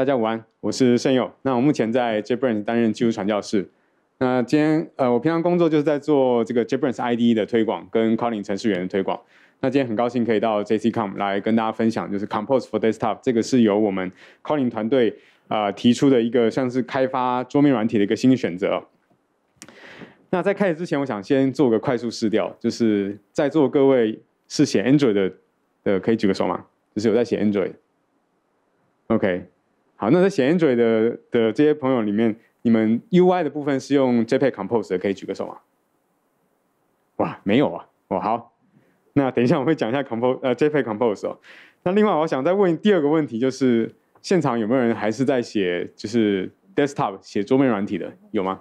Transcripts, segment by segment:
大家午安，我是盛佑。那我目前在 j e b r a n s 担任技术传教士。那今天，呃，我平常工作就是在做这个 j e b r a n n s ID 的推广跟 c o l l i n g 程序员的推广。那今天很高兴可以到 J C Com 来跟大家分享，就是 Compose for Desktop 这个是由我们 c o l l i n g 团队啊提出的一个像是开发桌面软体的一个新的选择。那在开始之前，我想先做个快速试调，就是在座各位是写 Android 的，可以举个手吗？就是有在写 Android？OK。好，那在显眼嘴的的这些朋友里面，你们 UI 的部分是用 j p e g c o m p o s e 的，可以举个手吗？哇，没有啊，哦好，那等一下我会讲一下 compo 呃 j p e g c o m p o s e 哦。那另外我想再问第二个问题，就是现场有没有人还是在写就是 desktop 写桌面软体的，有吗？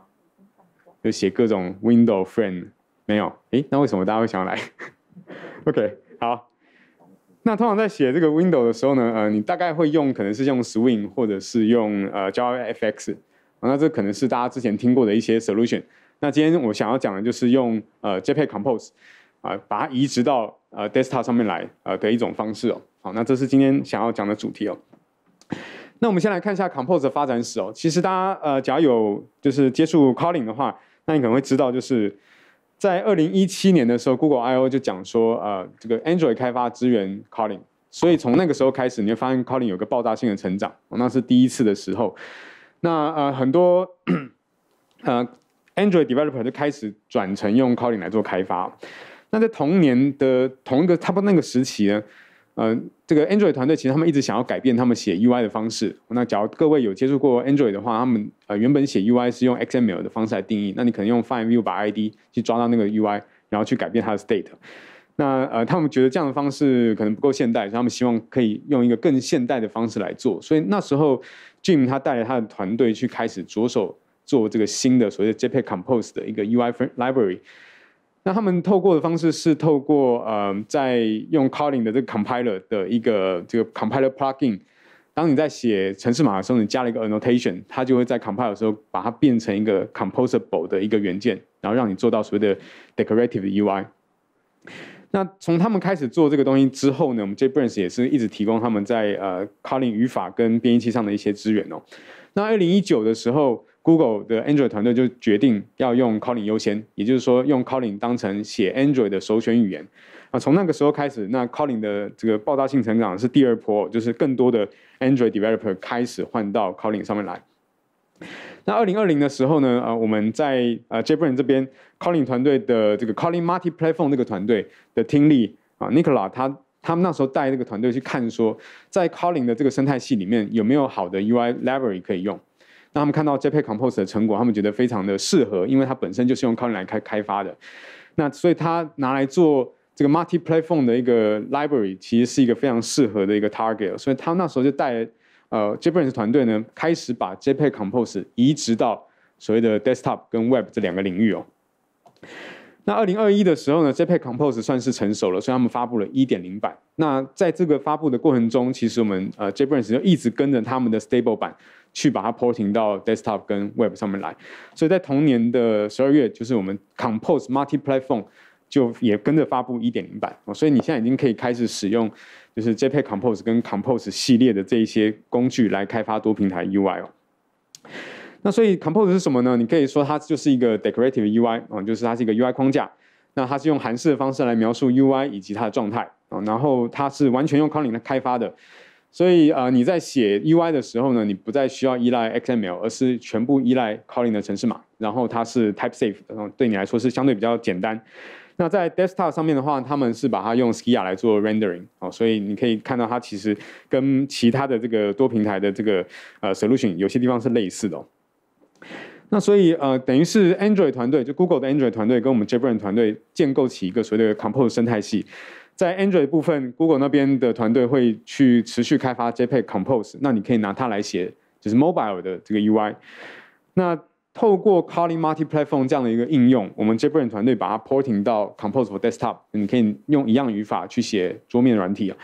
有写各种 Window f r i e n d 没有？诶，那为什么大家会想要来？OK，好。那通常在写这个 window 的时候呢，呃，你大概会用可能是用 Swing 或者是用呃 JavaFX，那这可能是大家之前听过的一些 solution。那今天我想要讲的就是用呃 j p e c Compose，啊，把它移植到呃 Desktop 上面来呃的一种方式哦。好，那这是今天想要讲的主题哦。那我们先来看一下 Compose 的发展史哦。其实大家呃，假如有就是接触 c o l l i n 的话，那你可能会知道就是。在二零一七年的时候，Google I/O 就讲说，呃，这个 Android 开发支援 c o l l i n 所以从那个时候开始，你就发现 c o l l i n 有个爆炸性的成长，那是第一次的时候，那呃很多 呃 Android developer 就开始转成用 c o l l i n 来做开发，那在同年的同一个差不多那个时期呢。嗯，这个 Android 团队其实他们一直想要改变他们写 UI 的方式。那假如各位有接触过 Android 的话，他们呃原本写 UI 是用 XML 的方式来定义。那你可能用 find view 把 ID 去抓到那个 UI，然后去改变它的 state。那呃他们觉得这样的方式可能不够现代，所以他们希望可以用一个更现代的方式来做。所以那时候，Jim 他带着他的团队去开始着手做这个新的所谓的 j p e c Compose 的一个 UI library。那他们透过的方式是透过呃，在用 c o l l i n 的这个 compiler 的一个这个 compiler plugin，当你在写城市马拉松，你加了一个 annotation，它就会在 compile 的时候把它变成一个 composable 的一个元件，然后让你做到所谓的 decorative UI。那从他们开始做这个东西之后呢，我们 j b r a i n s 也是一直提供他们在呃 c o l l i n 语法跟编译器上的一些资源哦。那二零一九的时候。Google 的 Android 团队就决定要用 Calling 优先，也就是说用 Calling 当成写 Android 的首选语言。啊，从那个时候开始，那 Calling 的这个爆炸性成长是第二波，就是更多的 Android developer 开始换到 Calling 上面来。那二零二零的时候呢，啊，我们在呃 Japan 这边 Calling 团队的这个 Calling Multi Platform 那个团队的听力啊，Nicola 他他们那时候带那个团队去看说，在 Calling 的这个生态系里面有没有好的 UI library 可以用。那他们看到 j p e c Compose 的成果，他们觉得非常的适合，因为它本身就是用 c o u l n 来开开发的。那所以它拿来做这个 Multi Platform 的一个 Library，其实是一个非常适合的一个 Target。所以他那时候就带呃 j s p e n s 团队呢，开始把 j p e c Compose 移植到所谓的 Desktop 跟 Web 这两个领域哦。那二零二一的时候呢 j p e c Compose 算是成熟了，所以他们发布了一点零版。那在这个发布的过程中，其实我们呃 j s p e n s 就一直跟着他们的 Stable 版。去把它 porting 到 desktop 跟 web 上面来，所以在同年的十二月，就是我们 compose multi platform 就也跟着发布一点零版哦，所以你现在已经可以开始使用，就是 j p e g c o m p o s e 跟 compose 系列的这一些工具来开发多平台 UI 哦。那所以 compose 是什么呢？你可以说它就是一个 decorative UI 哦，就是它是一个 UI 框架。那它是用韩式的方式来描述 UI 以及它的状态哦，然后它是完全用 c o l i n 来开发的。所以啊，你在写 UI 的时候呢，你不再需要依赖 XML，而是全部依赖 Kotlin 的程式码，然后它是 Type Safe，然后对你来说是相对比较简单。那在 Desktop 上面的话，他们是把它用 Skia 来做 Rendering，哦，所以你可以看到它其实跟其他的这个多平台的这个呃 Solution 有些地方是类似的。那所以呃，等于是 Android 团队，就 Google 的 Android 团队跟我们 j e b r a n 团队建构起一个所谓的 c o m p o s e t 生态系。在 Android 部分，Google 那边的团队会去持续开发 JPEG Compose，那你可以拿它来写就是 Mobile 的这个 UI。那透过 Calling Multiplatform 这样的一个应用，我们 Japan 团队把它 Porting 到 Compose for Desktop，你可以用一样语法去写桌面软体啊。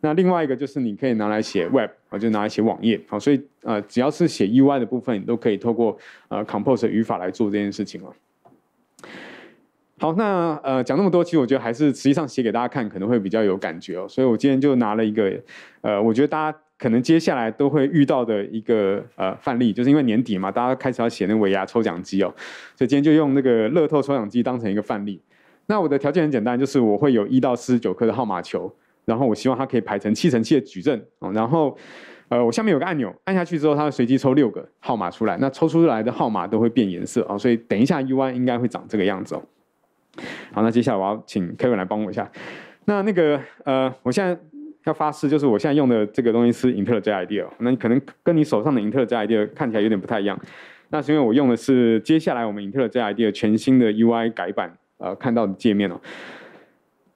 那另外一个就是你可以拿来写 Web，就拿来写网页。好，所以呃，只要是写 UI 的部分，你都可以透过呃 Compose 语法来做这件事情了。好，那呃讲那么多，其实我觉得还是实际上写给大家看可能会比较有感觉哦。所以，我今天就拿了一个，呃，我觉得大家可能接下来都会遇到的一个呃范例，就是因为年底嘛，大家开始要写那个尾牙抽奖机哦，所以今天就用那个乐透抽奖机当成一个范例。那我的条件很简单，就是我会有一到四十九颗的号码球，然后我希望它可以排成七乘七的矩阵啊。然后，呃，我下面有个按钮，按下去之后，它会随机抽六个号码出来。那抽出来的号码都会变颜色啊，所以等一下 UI 应该会长这个样子哦。好，那接下来我要请 Kevin 来帮我一下。那那个呃，我现在要发誓，就是我现在用的这个东西是英特尔 JID。那你可能跟你手上的英特尔 JID 看起来有点不太一样，那是因为我用的是接下来我们英特尔 JID 全新的 UI 改版呃看到的界面哦。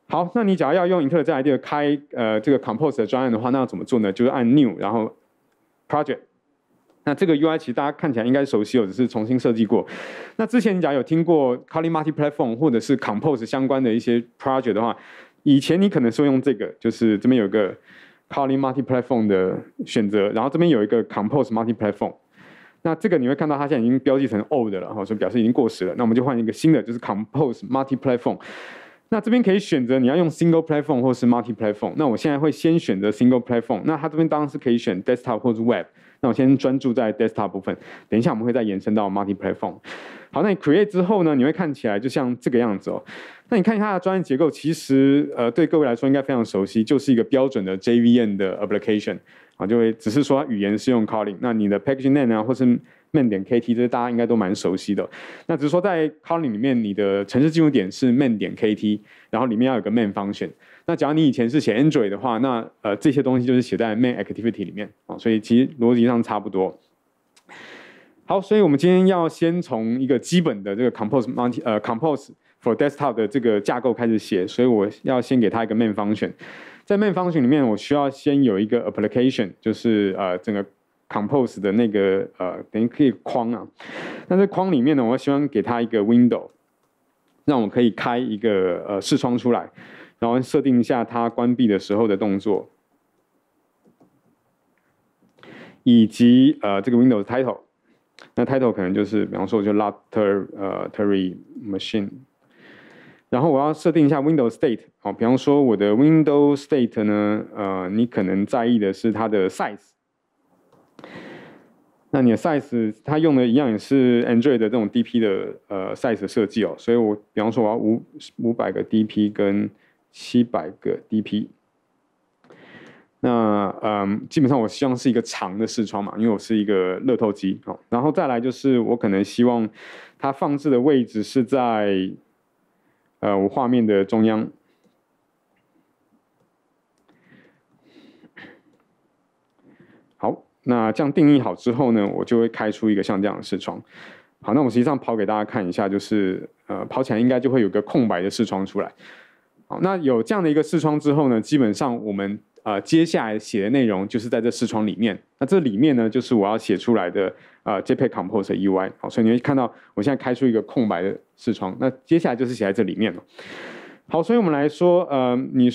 好，那你假如要用英特尔 JID 开呃这个 Compose 专案的话，那要怎么做呢？就是按 New，然后 Project。那这个 UI 其实大家看起来应该熟悉，或者是重新设计过。那之前你讲有听过 c a l l i Multi Platform 或者是 Compose 相关的一些 project 的话，以前你可能是用这个，就是这边有一个 c a l l i Multi Platform 的选择，然后这边有一个 Compose Multi Platform。那这个你会看到它现在已经标记成 old 了，然后以表示已经过时了。那我们就换一个新的，就是 Compose Multi Platform。那这边可以选择你要用 Single Platform 或是 Multi Platform。那我现在会先选择 Single Platform。那它这边当然是可以选 Desktop 或是 Web。那我先专注在 desktop 部分，等一下我们会再延伸到 multi platform。好，那你 create 之后呢，你会看起来就像这个样子哦。那你看它的专业结构，其实呃对各位来说应该非常熟悉，就是一个标准的 JVM 的 application。啊，就会只是说语言是用 c a l l i n g 那你的 package name 啊，或是 main. kt，这大家应该都蛮熟悉的。那只是说在 c a l l i n g 里面，你的程式进入点是 main. kt，然后里面要有个 main function。那假如你以前是写 Android 的话，那呃这些东西就是写在 main activity 里面啊，所以其实逻辑上差不多。好，所以我们今天要先从一个基本的这个 compose mount 呃 compose for desktop 的这个架构开始写，所以我要先给它一个 main function。在 main function 里面，我需要先有一个 application，就是呃整个 compose 的那个呃等于可以框啊。那这框里面呢，我希望给它一个 window，让我可以开一个呃视窗出来。然后设定一下它关闭的时候的动作，以及呃这个 window s title，那 title 可能就是比方说就 latter 呃 terry machine，然后我要设定一下 window state 哦，比方说我的 window state 呢，呃你可能在意的是它的 size，那你的 size 它用的一样也是 android 的这种 dp 的呃 size 的设计哦，所以我比方说我要五五百个 dp 跟七百个 DP，那嗯，基本上我希望是一个长的视窗嘛，因为我是一个乐透机哦。然后再来就是，我可能希望它放置的位置是在呃我画面的中央。好，那这样定义好之后呢，我就会开出一个像这样的视窗。好，那我实际上跑给大家看一下，就是呃跑起来应该就会有个空白的视窗出来。好，那有这样的一个视窗之后呢，基本上我们呃接下来写的内容就是在这视窗里面。那这里面呢，就是我要写出来的呃 JPEG compose UI。好，所以你会看到我现在开出一个空白的视窗。那接下来就是写在这里面了。好，所以我们来说，呃，你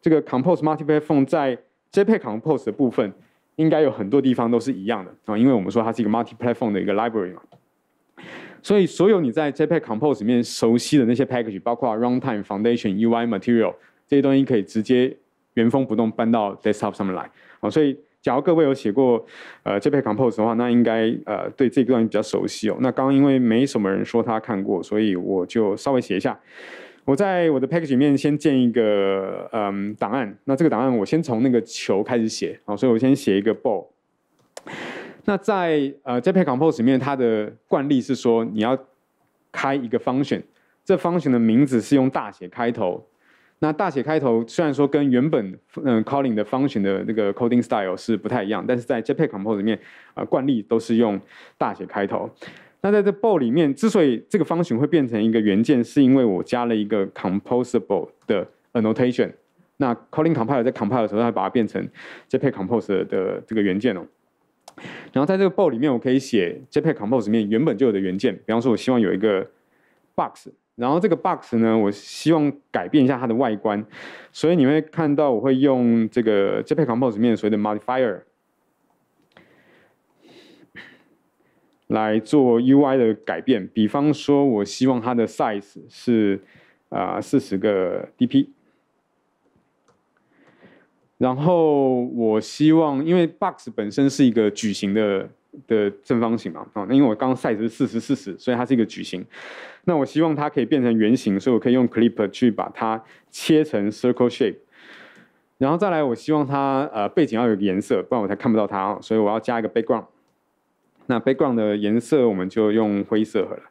这个 compose multi platform 在 JPEG compose 的部分，应该有很多地方都是一样的啊，因为我们说它是一个 multi platform 的一个 library 嘛。所以，所有你在 j p e g Compose 里面熟悉的那些 package，包括 Runtime、Foundation、UI、Material 这些东西，可以直接原封不动搬到 Desktop 上面来。好，所以，假如各位有写过呃 j p e g Compose 的话，那应该呃对这个东西比较熟悉哦。那刚刚因为没什么人说他看过，所以我就稍微写一下。我在我的 package 里面先建一个嗯档案，那这个档案我先从那个球开始写。好，所以我先写一个 ball。那在呃，Jpeg compose 里面，它的惯例是说你要开一个 function，这 function 的名字是用大写开头。那大写开头虽然说跟原本嗯 calling 的 function 的那个 coding style 是不太一样，但是在 Jpeg compose 里面啊惯例都是用大写开头。那在这 b o i l 里面，之所以这个 function 会变成一个元件，是因为我加了一个 composable 的 annotation。那 calling compiler 在 compile 的时候，它把它变成 Jpeg compose 的这个元件哦。然后在这个 ball 里面，我可以写 j p e g Compose 里面原本就有的元件。比方说，我希望有一个 Box，然后这个 Box 呢，我希望改变一下它的外观。所以你会看到，我会用这个 j p e g Compose 里面所谓的 Modifier 来做 UI 的改变。比方说，我希望它的 size 是啊四十个 DP。然后我希望，因为 box 本身是一个矩形的的正方形嘛，啊，那因为我刚 s e 是四十四十，所以它是一个矩形。那我希望它可以变成圆形，所以我可以用 clip 去把它切成 circle shape。然后再来，我希望它呃背景要有颜色，不然我才看不到它哦，所以我要加一个 background。那 background 的颜色我们就用灰色好了。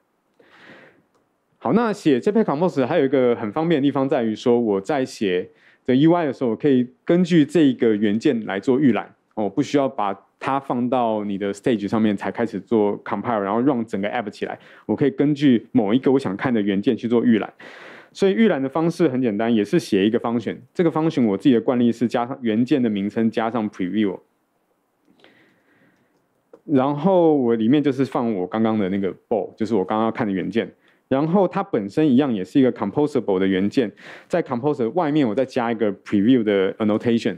好，那写这篇 compose 还有一个很方便的地方在于说我在写。的 UI 的时候，我可以根据这个元件来做预览，我不需要把它放到你的 stage 上面才开始做 compile，然后让整个 app 起来。我可以根据某一个我想看的元件去做预览，所以预览的方式很简单，也是写一个方选。这个方选我自己的惯例是加上元件的名称加上 preview，然后我里面就是放我刚刚的那个 ball，就是我刚刚要看的元件。然后它本身一样也是一个 composable 的元件，在 c o m p o s e r e 外面我再加一个 preview 的 annotation。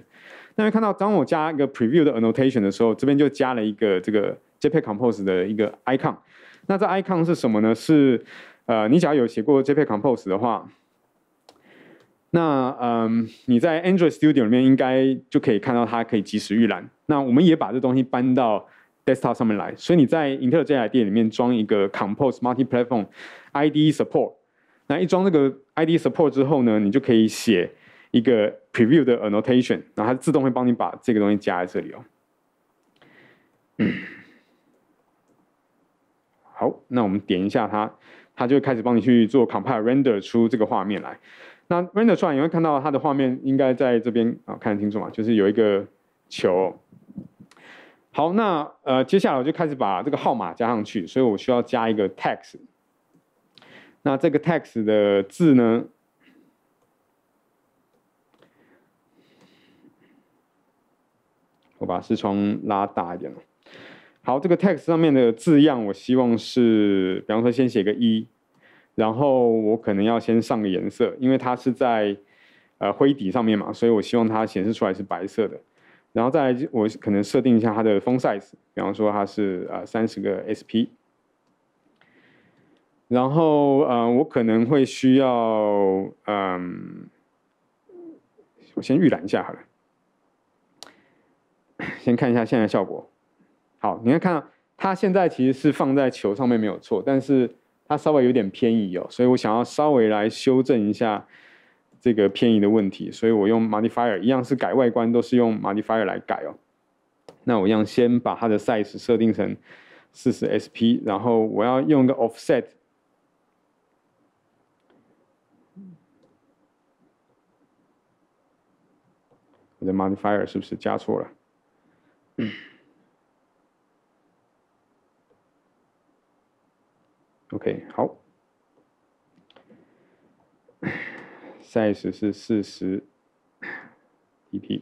那会看到，当我加一个 preview 的 annotation 的时候，这边就加了一个这个 j p g compose 的一个 icon。那这 icon 是什么呢？是呃，你只要有写过 j p g compose 的话，那嗯，你在 Android Studio 里面应该就可以看到它可以及时预览。那我们也把这东西搬到。Desktop 上面来，所以你在英特尔这家店里面装一个 Compose Multi Platform ID Support，那一装这个 ID Support 之后呢，你就可以写一个 Preview 的 Annotation，然后它自动会帮你把这个东西加在这里哦。好，那我们点一下它，它就开始帮你去做 Compile Render 出这个画面来。那 Render 出来你会看到它的画面应该在这边啊看得清楚吗？就是有一个球。好，那呃，接下来我就开始把这个号码加上去，所以我需要加一个 text。那这个 text 的字呢，我把视窗拉大一点好，这个 text 上面的字样，我希望是，比方说先写个一，然后我可能要先上个颜色，因为它是在呃灰底上面嘛，所以我希望它显示出来是白色的。然后再我可能设定一下它的风 size，比方说它是呃三十个 sp。然后呃我可能会需要嗯，我先预览一下好了，先看一下现在效果。好，你看看它现在其实是放在球上面没有错，但是它稍微有点偏移哦，所以我想要稍微来修正一下。这个偏移的问题，所以我用 modifier 一样是改外观，都是用 modifier 来改哦。那我一样先把它的 size 设定成四十 sp，然后我要用一个 offset。我的 modifier 是不是加错了？OK，好。size 是四十，EP。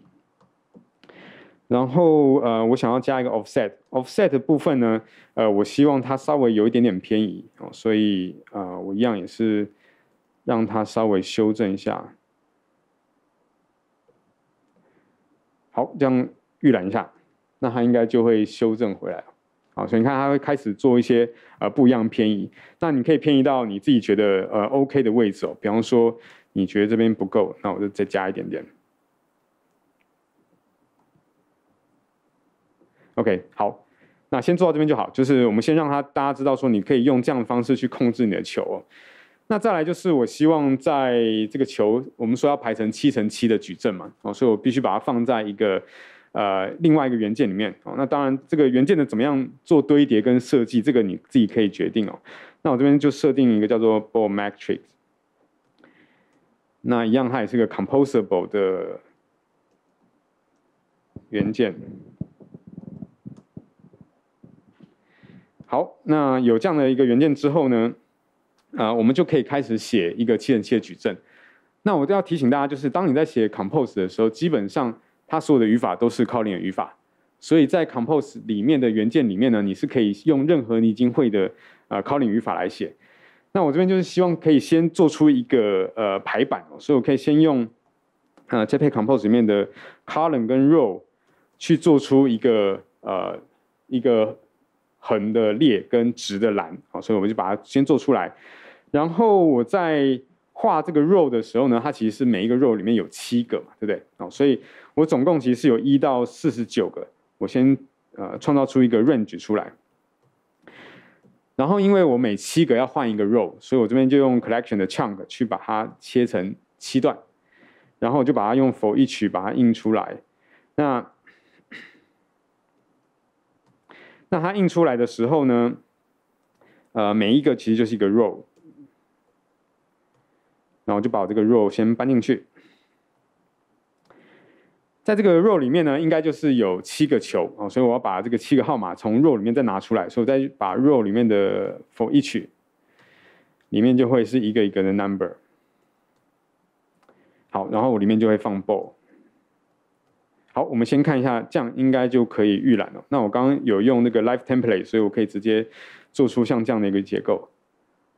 然后呃，我想要加一个 offset，offset 部分呢，呃，我希望它稍微有一点点偏移哦，所以啊，我一样也是让它稍微修正一下。好，这样预览一下，那它应该就会修正回来好，所以你看，它会开始做一些呃不一样偏移。那你可以偏移到你自己觉得呃 OK 的位置哦，比方说。你觉得这边不够，那我就再加一点点。OK，好，那先做到这边就好。就是我们先让他大家知道说，你可以用这样的方式去控制你的球。哦。那再来就是，我希望在这个球，我们说要排成七乘七的矩阵嘛，哦，所以我必须把它放在一个呃另外一个元件里面。哦，那当然这个元件的怎么样做堆叠跟设计，这个你自己可以决定哦。那我这边就设定一个叫做 Ball Matrix。那一样，它也是个 composable 的元件。好，那有这样的一个元件之后呢，啊，我们就可以开始写一个七乘七的矩阵。那我都要提醒大家，就是当你在写 compose 的时候，基本上它所有的语法都是 Kotlin 语法，所以在 compose 里面的元件里面呢，你是可以用任何你已经会的啊 Kotlin 语法来写。那我这边就是希望可以先做出一个呃排版哦，所以我可以先用啊 j p e g Compose 里面的 Column 跟 Row 去做出一个呃一个横的列跟直的栏，哦，所以我们就把它先做出来。然后我在画这个 Row 的时候呢，它其实是每一个 Row 里面有七个嘛，对不对？哦，所以我总共其实是有一到四十九个，我先呃创造出一个 Range 出来。然后，因为我每七个要换一个 row，所以我这边就用 collection 的 chunk 去把它切成七段，然后就把它用 for each 把它印出来。那 那它印出来的时候呢，呃，每一个其实就是一个 row，然后就把这个 row 先搬进去。在这个 row 里面呢，应该就是有七个球啊，所以我要把这个七个号码从 row 里面再拿出来，所以我再把 row 里面的 for each 里面就会是一个一个的 number。好，然后我里面就会放 ball。好，我们先看一下，这样应该就可以预览了。那我刚刚有用那个 l i v e template，所以我可以直接做出像这样的一个结构。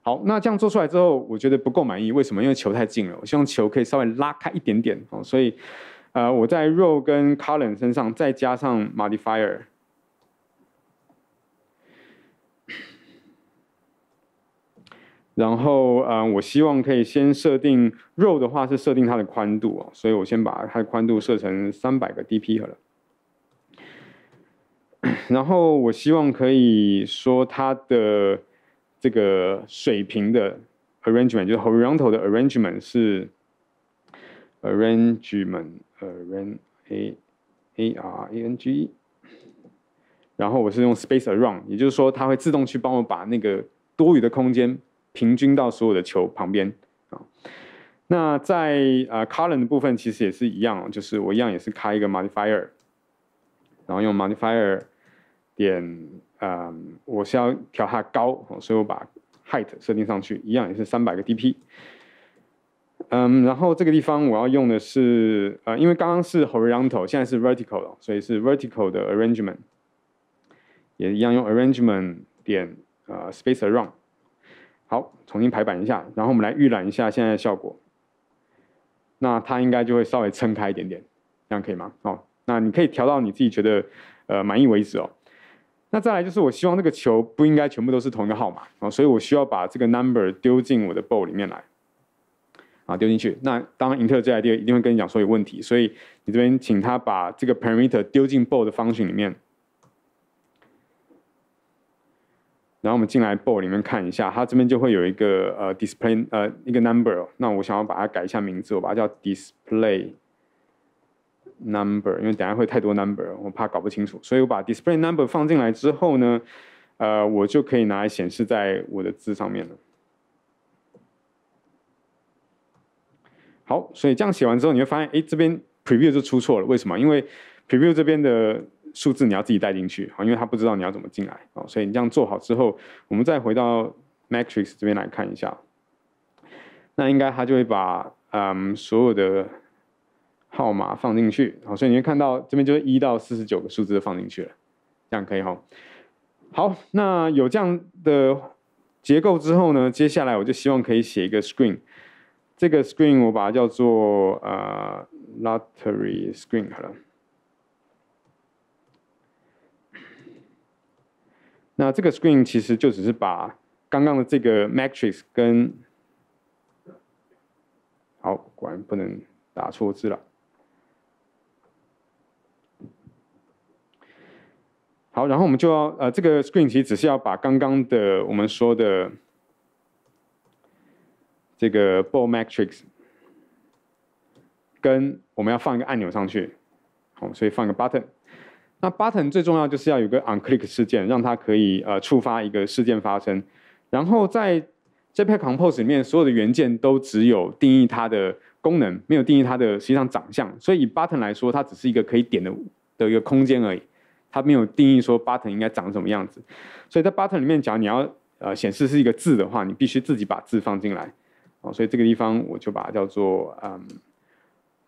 好，那这样做出来之后，我觉得不够满意，为什么？因为球太近了，我希望球可以稍微拉开一点点啊，所以。呃，我在 row 跟 column 身上再加上 modifier，然后嗯，我希望可以先设定 row 的话是设定它的宽度哦，所以我先把它的宽度设成300个 dp 好了。然后我希望可以说它的这个水平的 arrangement，就是 horizontal 的 arrangement 是 arrangement。呃 r a n a a r a n g 然后我是用 space around，也就是说，它会自动去帮我把那个多余的空间平均到所有的球旁边啊。那在呃 color 的部分，其实也是一样，就是我一样也是开一个 modifier，然后用 modifier 点呃，我是要调它高，所以我把 height 设定上去，一样也是三百个 dp。嗯，然后这个地方我要用的是呃，因为刚刚是 horizontal，现在是 vertical，所以是 vertical 的 arrangement，也一样用 arrangement 点呃 space around，好，重新排版一下，然后我们来预览一下现在的效果，那它应该就会稍微撑开一点点，这样可以吗？好，那你可以调到你自己觉得呃满意为止哦。那再来就是我希望这个球不应该全部都是同一个号码哦，所以我需要把这个 number 丢进我的 bowl 里面来。啊，丢进去。那当英特尔这 I D 一定会跟你讲说有问题，所以你这边请他把这个 parameter 丢进 bool 的 function 里面。然后我们进来 bool 里面看一下，它这边就会有一个呃 display 呃一个 number。那我想要把它改一下名字，我把它叫 display number，因为等下会太多 number，我怕搞不清楚。所以我把 display number 放进来之后呢，呃，我就可以拿来显示在我的字上面了。好，所以这样写完之后，你会发现，哎，这边 preview 就出错了，为什么？因为 preview 这边的数字你要自己带进去啊，因为他不知道你要怎么进来啊，所以你这样做好之后，我们再回到 matrix 这边来看一下，那应该它就会把嗯所有的号码放进去好，所以你会看到这边就是一到四十九个数字放进去了，这样可以哈。好，那有这样的结构之后呢，接下来我就希望可以写一个 screen。这个 screen 我把它叫做啊 lottery screen 好了。那这个 screen 其实就只是把刚刚的这个 matrix 跟好，果然不能打错字了。好，然后我们就要呃，这个 screen 其实只是要把刚刚的我们说的。这个 bool matrix 跟我们要放一个按钮上去，好，所以放一个 button。那 button 最重要就是要有个 on click 事件，让它可以呃触发一个事件发生。然后在 j e g compose 里面，所有的元件都只有定义它的功能，没有定义它的实际上长相。所以以 button 来说，它只是一个可以点的的一个空间而已，它没有定义说 button 应该长什么样子。所以在 button 里面，假如你要呃显示是一个字的话，你必须自己把字放进来。哦，所以这个地方我就把它叫做嗯，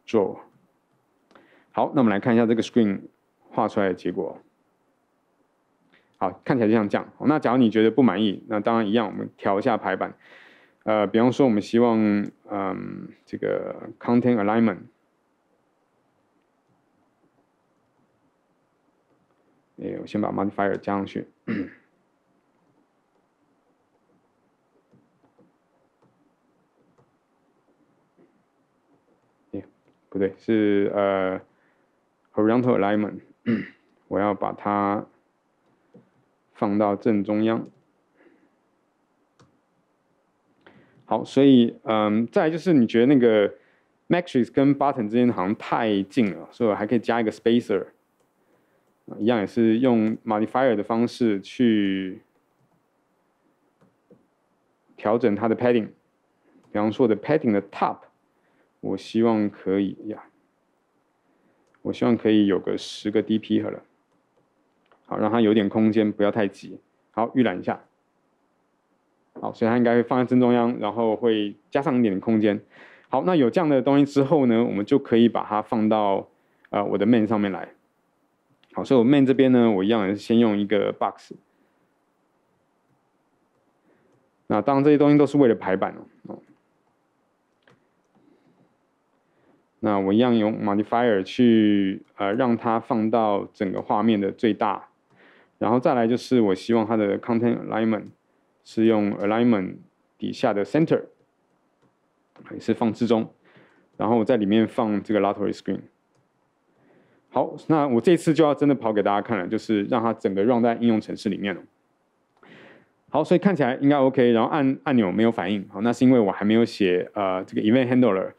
做。好，那我们来看一下这个 screen 画出来的结果。好，看起来就像这样。那假如你觉得不满意，那当然一样，我们调一下排版。呃，比方说我们希望嗯，这个 content alignment。哎，我先把 modifier 加上去。不对，是呃，horizontal alignment，我要把它放到正中央。好，所以嗯，再就是你觉得那个 matrix 跟 button 之间好像太近了，所以我还可以加一个 spacer，一样也是用 modifier 的方式去调整它的 padding，比方说的 padding 的 top。我希望可以呀，我希望可以有个十个 d p 好了，好让它有点空间，不要太挤。好，预览一下。好，所以它应该会放在正中央，然后会加上一点空间。好，那有这样的东西之后呢，我们就可以把它放到呃我的 main 上面来。好，所以我 main 这边呢，我一样先用一个 box。那当然这些东西都是为了排版哦。那我一样用 modifier 去呃让它放到整个画面的最大，然后再来就是我希望它的 content alignment 是用 alignment 底下的 center，也是放之中，然后我在里面放这个 lottery screen。好，那我这次就要真的跑给大家看了，就是让它整个 run 在应用程式里面了。好，所以看起来应该 OK，然后按按钮没有反应，好，那是因为我还没有写呃这个 event handler。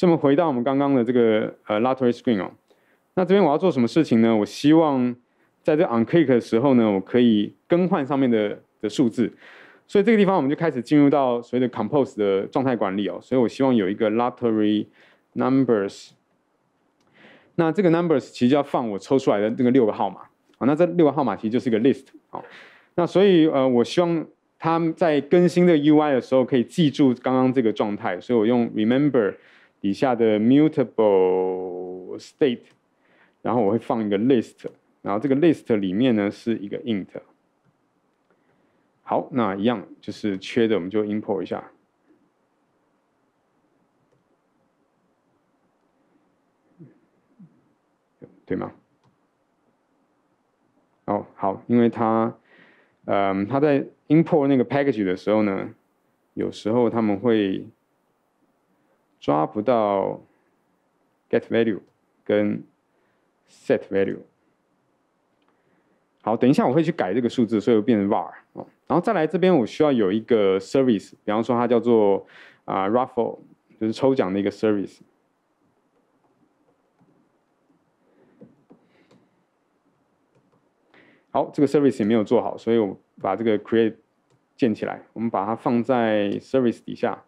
这么回到我们刚刚的这个呃 lottery screen 哦，那这边我要做什么事情呢？我希望在这 on click 的时候呢，我可以更换上面的的数字，所以这个地方我们就开始进入到所谓的 compose 的状态管理哦。所以我希望有一个 lottery numbers，那这个 numbers 其实要放我抽出来的这个六个号码啊。那这六个号码其实就是一个 list 啊。那所以呃，我希望它在更新这个 UI 的时候可以记住刚刚这个状态，所以我用 remember。底下的 mutable state，然后我会放一个 list，然后这个 list 里面呢是一个 int。好，那一样就是缺的我们就 import 一下，对吗？哦，好，因为它，嗯，它在 import 那个 package 的时候呢，有时候他们会。抓不到 get value 跟 set value。好，等一下我会去改这个数字，所以会变成 var。哦，然后再来这边，我需要有一个 service，比方说它叫做啊 raffle，就是抽奖的一个 service。好，这个 service 也没有做好，所以我把这个 create 建起来，我们把它放在 service 底下。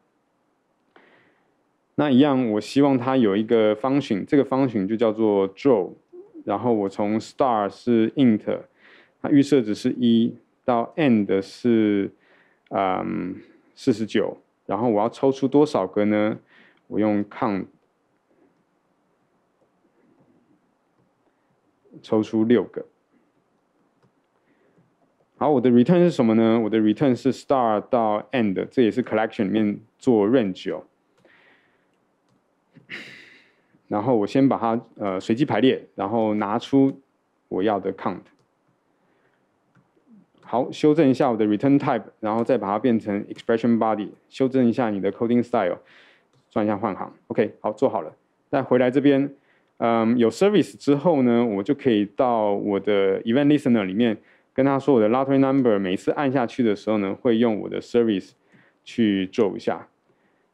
那一样，我希望它有一个 function，这个 function 就叫做 draw。然后我从 star 是 int，它预设只是一到 end 是嗯四十九。然后我要抽出多少个呢？我用 count 抽出六个。好，我的 return 是什么呢？我的 return 是 star 到 end，这也是 collection 里面做 range 哦。然后我先把它呃随机排列，然后拿出我要的 count。好，修正一下我的 return type，然后再把它变成 expression body。修正一下你的 coding style，转一下换行。OK，好，做好了。再回来这边，嗯，有 service 之后呢，我就可以到我的 event listener 里面跟他说我的 lottery number 每次按下去的时候呢，会用我的 service 去做一下。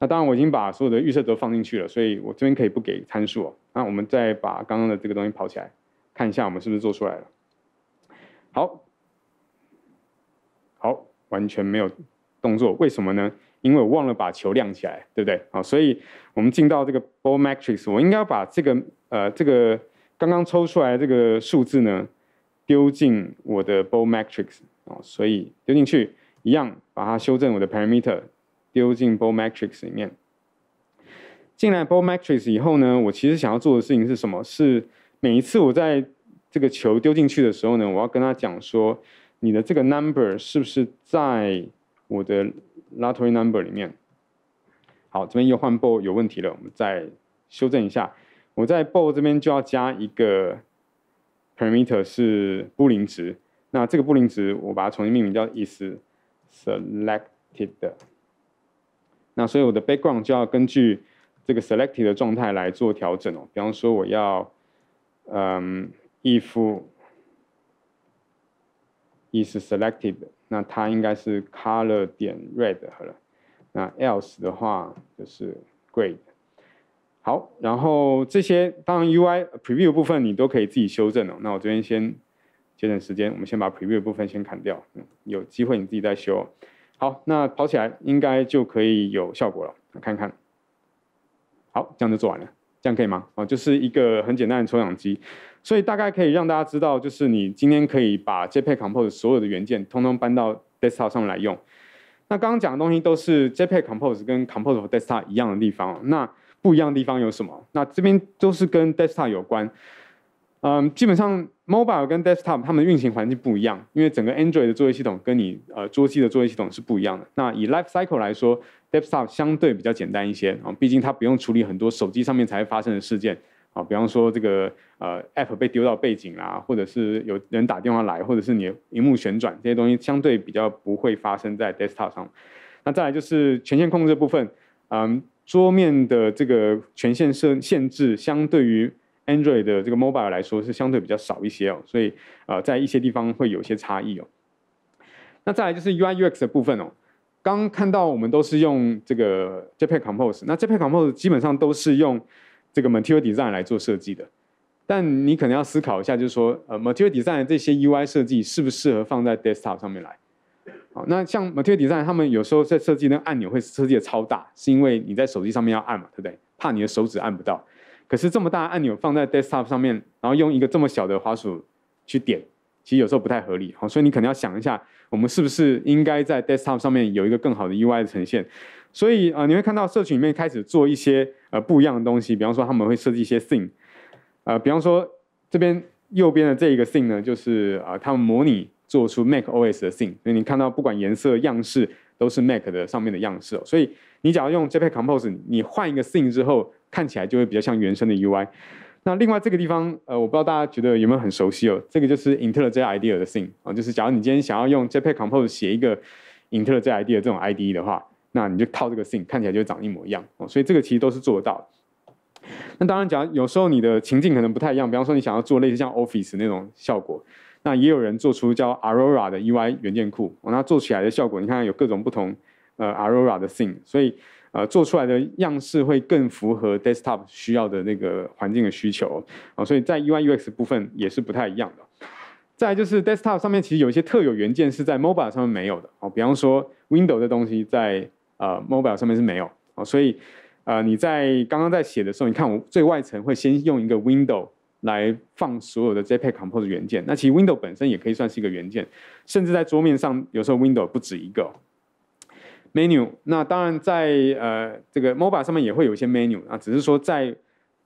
那当然，我已经把所有的预设都放进去了，所以我这边可以不给参数。那我们再把刚刚的这个东西跑起来，看一下我们是不是做出来了。好，好，完全没有动作，为什么呢？因为我忘了把球亮起来，对不对？好，所以我们进到这个 ball matrix，我应该要把这个呃这个刚刚抽出来这个数字呢丢进我的 ball matrix，啊，所以丢进去一样，把它修正我的 parameter。丢进 b o l matrix 里面。进来 b o l matrix 以后呢，我其实想要做的事情是什么？是每一次我在这个球丢进去的时候呢，我要跟他讲说，你的这个 number 是不是在我的 lottery number 里面？好，这边又换 b o l 有问题了，我们再修正一下。我在 b o l 这边就要加一个 parameter 是布林值，那这个布林值我把它重新命名叫 is selected。那所以我的 background 就要根据这个 selected 的状态来做调整哦。比方说我要，嗯，if is selected，那它应该是 color 点 red 好了。那 else 的话就是 grey。好，然后这些当然 UI preview 部分你都可以自己修正哦。那我这边先节省时间，我们先把 preview 部分先砍掉。有机会你自己再修。好，那跑起来应该就可以有效果了。看看，好，这样就做完了，这样可以吗？哦，就是一个很简单的抽氧机，所以大概可以让大家知道，就是你今天可以把 JPEG Compose 所有的元件通通搬到 Desktop 上面来用。那刚刚讲的东西都是 JPEG Compose 跟 Compose for Desktop 一样的地方，那不一样的地方有什么？那这边都是跟 Desktop 有关。嗯，基本上，mobile 跟 desktop 它们运行环境不一样，因为整个 Android 的作业系统跟你呃桌机的作业系统是不一样的。那以 life cycle 来说，desktop 相对比较简单一些啊，毕竟它不用处理很多手机上面才会发生的事件啊，比方说这个呃 app 被丢到背景啦，或者是有人打电话来，或者是你荧幕旋转这些东西，相对比较不会发生在 desktop 上。那再来就是权限控制部分，嗯，桌面的这个权限设限制相对于。Android 的这个 mobile 来说是相对比较少一些哦，所以啊在一些地方会有些差异哦。那再来就是 UI UX 的部分哦。刚看到我们都是用这个 j p e c Compose，那 j p e c Compose 基本上都是用这个 Material Design 来做设计的。但你可能要思考一下，就是说呃 Material Design 这些 UI 设计适不适合放在 Desktop 上面来？好，那像 Material Design 他们有时候在设计的按钮会设计的超大，是因为你在手机上面要按嘛，对不对？怕你的手指按不到。可是这么大按钮放在 desktop 上面，然后用一个这么小的滑鼠去点，其实有时候不太合理。好，所以你可能要想一下，我们是不是应该在 desktop 上面有一个更好的 UI 的呈现？所以啊，你会看到社群里面开始做一些呃不一样的东西，比方说他们会设计一些 thing，呃，比方说这边右边的这一个 thing 呢，就是啊他们模拟做出 mac OS 的 thing，所以你看到不管颜色样式都是 mac 的上面的样式，哦，所以。你假如用 j p e c Compose，你换一个 s c e n e 之后，看起来就会比较像原生的 UI。那另外这个地方，呃，我不知道大家觉得有没有很熟悉哦。这个就是 i n t e r j i Idea 的 s c e n e 啊，就是假如你今天想要用 j p e c Compose 写一个 i n t e r j i Idea 这种 ID e 的话，那你就套这个 s c e n e 看起来就长一模一样哦。所以这个其实都是做得到。那当然，假如有时候你的情境可能不太一样，比方说你想要做类似像 Office 那种效果，那也有人做出叫 Aurora 的 UI 元件库。那做起来的效果，你看有各种不同。呃，Aurora 的 thing，所以呃做出来的样式会更符合 desktop 需要的那个环境的需求啊，所以在 UI UX 部分也是不太一样的。再就是 desktop 上面其实有一些特有元件是在 mobile 上面没有的哦，比方说 window 这东西在呃 mobile 上面是没有哦，所以呃你在刚刚在写的时候，你看我最外层会先用一个 window 来放所有的 Jpeg c o m p o s e 元件，那其实 window 本身也可以算是一个元件，甚至在桌面上有时候 window 不止一个。menu，那当然在呃这个 mobile 上面也会有一些 menu 啊，只是说在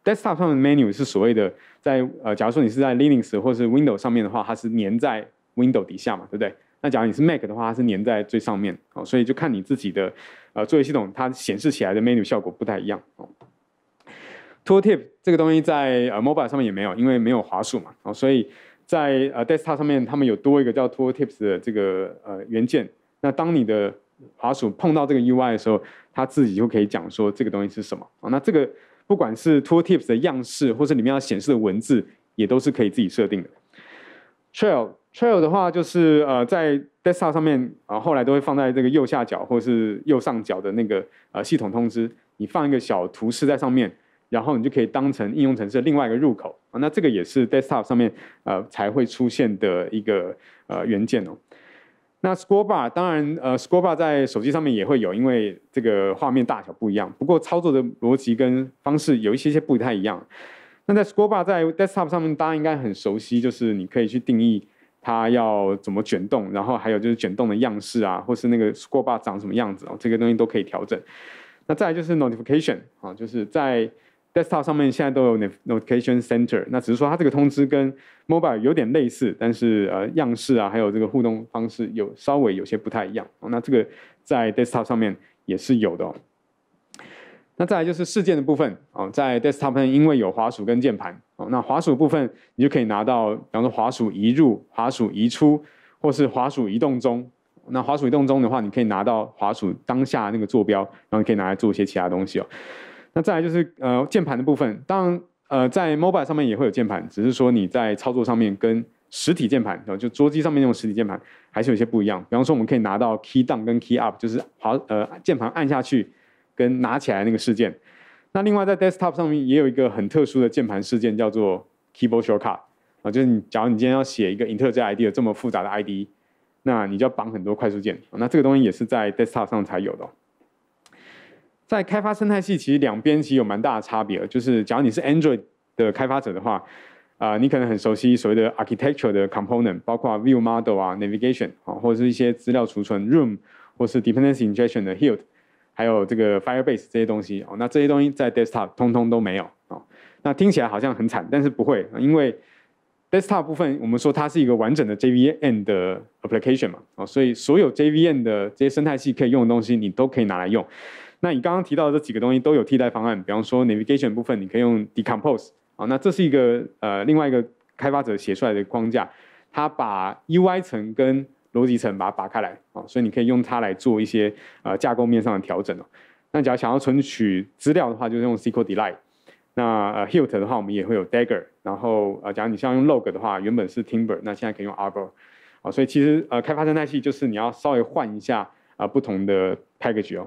desktop 上面 menu 是所谓的在呃，假如说你是在 Linux 或是 Windows 上面的话，它是粘在 window 底下嘛，对不对？那假如你是 Mac 的话，它是粘在最上面哦，所以就看你自己的呃，作业系统它显示起来的 menu 效果不太一样哦。Tooltip 这个东西在呃 mobile 上面也没有，因为没有滑鼠嘛哦，所以在呃 desktop 上面他们有多一个叫 tooltip s 的这个呃元件，那当你的滑鼠碰到这个 UI 的时候，它自己就可以讲说这个东西是什么啊？那这个不管是 Tooltip s 的样式，或是里面要显示的文字，也都是可以自己设定的。Trail Trail 的话，就是呃在 Desktop 上面啊，后来都会放在这个右下角或是右上角的那个呃系统通知，你放一个小图示在上面，然后你就可以当成应用程式另外一个入口啊。那这个也是 Desktop 上面呃才会出现的一个呃元件哦。那 s c o r e bar 当然，呃 s c o r e bar 在手机上面也会有，因为这个画面大小不一样，不过操作的逻辑跟方式有一些些不太一样。那在 s c o r e bar 在 desktop 上面，大家应该很熟悉，就是你可以去定义它要怎么卷动，然后还有就是卷动的样式啊，或是那个 s c o r e bar 长什么样子啊，这个东西都可以调整。那再来就是 notification 啊，就是在 desktop 上面现在都有 notification center，那只是说它这个通知跟 mobile 有点类似，但是呃样式啊，还有这个互动方式有稍微有些不太一样。那这个在 desktop 上面也是有的。哦。那再来就是事件的部分哦，在 desktop 上面因为有滑鼠跟键盘，那滑鼠部分你就可以拿到，比方说滑鼠移入、滑鼠移出，或是滑鼠移动中。那滑鼠移动中的话，你可以拿到滑鼠当下那个坐标，然后可以拿来做一些其他东西哦。那再来就是呃键盘的部分，当然呃在 mobile 上面也会有键盘，只是说你在操作上面跟实体键盘，然后就桌机上面那种实体键盘还是有些不一样。比方说我们可以拿到 key down 跟 key up，就是好呃键盘按下去跟拿起来那个事件。那另外在 desktop 上面也有一个很特殊的键盘事件叫做 keyboard shortcut，啊就是你假如你今天要写一个 integer ID 的这么复杂的 ID，那你就要绑很多快速键，那这个东西也是在 desktop 上才有的。在开发生态系，其实两边其实有蛮大的差别。就是，假如你是 Android 的开发者的话，啊，你可能很熟悉所谓的 a r c h i t e c t u r e 的 component，包括 view model 啊，navigation 啊，或者是一些资料储存 Room 或是 dependency injection 的 Hilt，还有这个 Firebase 这些东西哦。那这些东西在 Desktop 通通都没有哦。那听起来好像很惨，但是不会，因为 Desktop 部分我们说它是一个完整的 JVM 的 application 嘛，哦，所以所有 JVM 的这些生态系可以用的东西，你都可以拿来用。那你刚刚提到的这几个东西都有替代方案，比方说 navigation 部分，你可以用 decompose 啊，那这是一个呃另外一个开发者写出来的框架，他把 UI 层跟逻辑层把它拔开来啊，所以你可以用它来做一些呃架构面上的调整哦。那假如想要存取资料的话，就是用 SQLite d e l。那呃 Hilt 的话，我们也会有 Dagger。然后呃，假如你像用 Log 的话，原本是 Timber，那现在可以用 a r b o r 啊，所以其实呃开发生态系就是你要稍微换一下啊不同的 package 哦。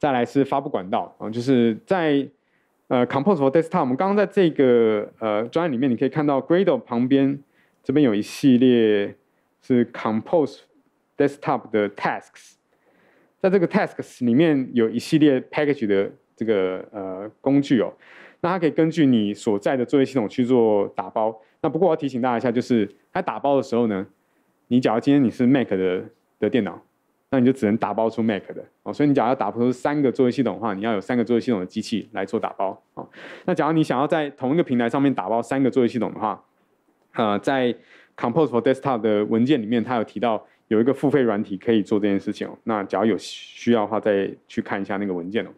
再来是发布管道啊，就是在呃，Compose for Desktop。我们刚刚在这个呃专案里面，你可以看到 Gradle 旁边这边有一系列是 Compose Desktop 的 tasks，在这个 tasks 里面有一系列 package 的这个呃工具哦。那它可以根据你所在的作业系统去做打包。那不过我要提醒大家一下，就是它打包的时候呢，你假如今天你是 Mac 的的电脑。那你就只能打包出 Mac 的哦，所以你假如要打包出三个作业系统的话，你要有三个作业系统的机器来做打包哦。那假如你想要在同一个平台上面打包三个作业系统的话，呃，在 compose for desktop 的文件里面，它有提到有一个付费软体可以做这件事情哦。那假如有需要的话，再去看一下那个文件哦。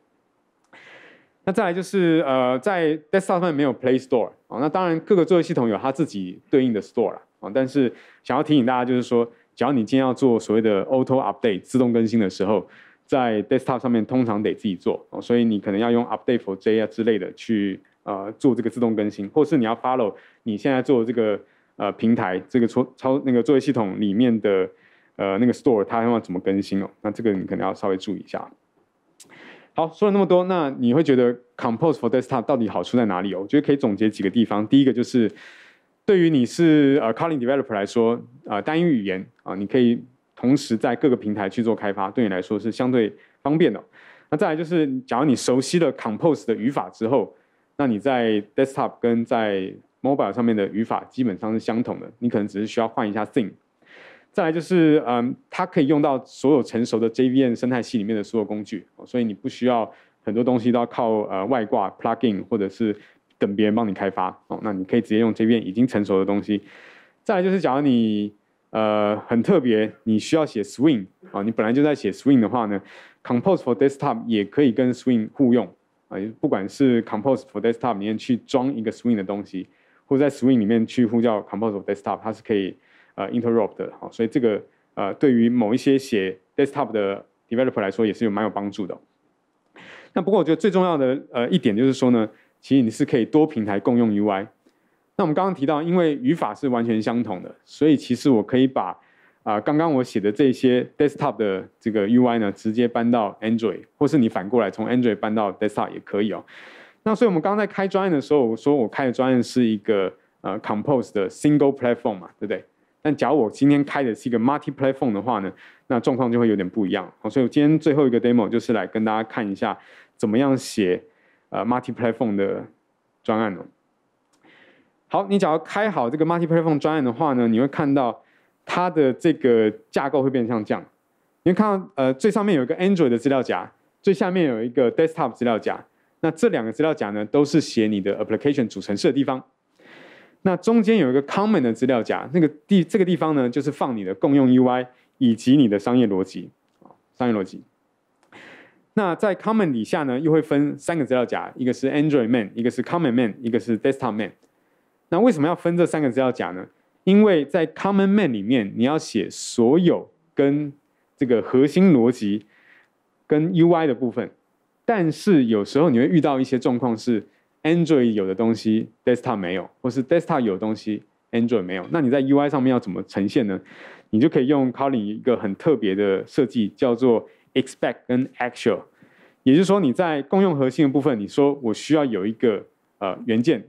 那再来就是呃，在 desktop 上面没有 Play Store 哦，那当然各个作业系统有它自己对应的 store 了哦，但是想要提醒大家就是说。只要你今天要做所谓的 auto update 自动更新的时候，在 desktop 上面通常得自己做，所以你可能要用 update for j 啊之类的去呃做这个自动更新，或是你要 follow 你现在做的这个呃平台这个操操那个作业系统里面的呃那个 store 它要怎么更新哦，那这个你可能要稍微注意一下。好，说了那么多，那你会觉得 compose for desktop 到底好处在哪里哦？我觉得可以总结几个地方，第一个就是。对于你是呃 c o l l i n developer 来说，啊，单一语言啊，你可以同时在各个平台去做开发，对你来说是相对方便的。那再来就是，假如你熟悉了 Compose 的语法之后，那你在 Desktop 跟在 Mobile 上面的语法基本上是相同的，你可能只是需要换一下 thing。再来就是，嗯，它可以用到所有成熟的 JVM 生态系里面的所有工具，所以你不需要很多东西都要靠呃外挂 plugin 或者是。等别人帮你开发哦，那你可以直接用这边已经成熟的东西。再来就是，假如你呃很特别，你需要写 Swing 啊，你本来就在写 Swing 的话呢，Compose for Desktop 也可以跟 Swing 互用啊，不管是 Compose for Desktop 里面去装一个 Swing 的东西，或者在 Swing 里面去呼叫 Compose for Desktop，它是可以呃 interrupt 的哦。所以这个呃，对于某一些写 Desktop 的 Developer 来说，也是有蛮有帮助的。那不过我觉得最重要的呃一点就是说呢。其实你是可以多平台共用 UI。那我们刚刚提到，因为语法是完全相同的，所以其实我可以把啊刚刚我写的这些 desktop 的这个 UI 呢，直接搬到 Android，或是你反过来从 Android 搬到 desktop 也可以哦。那所以我们刚刚在开专案的时候，我说我开的专案是一个呃 Compose 的 Single Platform 嘛，对不对？但假如我今天开的是一个 Multi Platform 的话呢，那状况就会有点不一样。好，所以我今天最后一个 demo 就是来跟大家看一下怎么样写。呃，Multi Platform 的专案哦。好，你只要开好这个 Multi Platform 专案的话呢，你会看到它的这个架构会变成像这样。你会看到，呃，最上面有一个 Android 的资料夹，最下面有一个 Desktop 资料夹。那这两个资料夹呢，都是写你的 Application 主程式的地方。那中间有一个 Common 的资料夹，那个地这个地方呢，就是放你的共用 UI 以及你的商业逻辑，商业逻辑。那在 Common 底下呢，又会分三个资料夹，一个是 Android Man，一个是 Common Man，一个是 Desktop Man。那为什么要分这三个资料夹呢？因为在 Common Man 里面，你要写所有跟这个核心逻辑跟 UI 的部分。但是有时候你会遇到一些状况是 Android 有的东西 Desktop 没有，或是 Desktop 有的东西 Android 没有。那你在 UI 上面要怎么呈现呢？你就可以用 Calling 一个很特别的设计，叫做。expect 跟 actual，也就是说你在共用核心的部分，你说我需要有一个呃元件，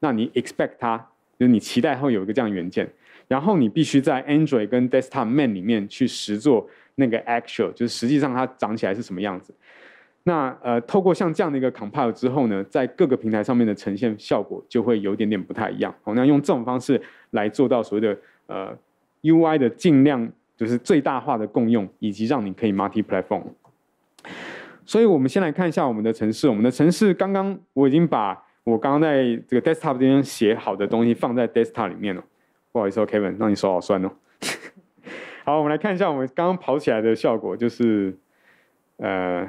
那你 expect 它，就是你期待会有一个这样的元件，然后你必须在 Android 跟 Desktop Main 里面去实做那个 actual，就是实际上它长起来是什么样子。那呃透过像这样的一个 c o m p i l e 之后呢，在各个平台上面的呈现效果就会有点点不太一样。好，那用这种方式来做到所谓的呃 UI 的尽量。就是最大化的共用，以及让你可以 multi platform。所以，我们先来看一下我们的城市。我们的城市刚刚我已经把我刚刚在这个 desktop 这边写好的东西放在 desktop 里面了。不好意思哦，Kevin，让你手好酸哦。好，我们来看一下我们刚刚跑起来的效果，就是呃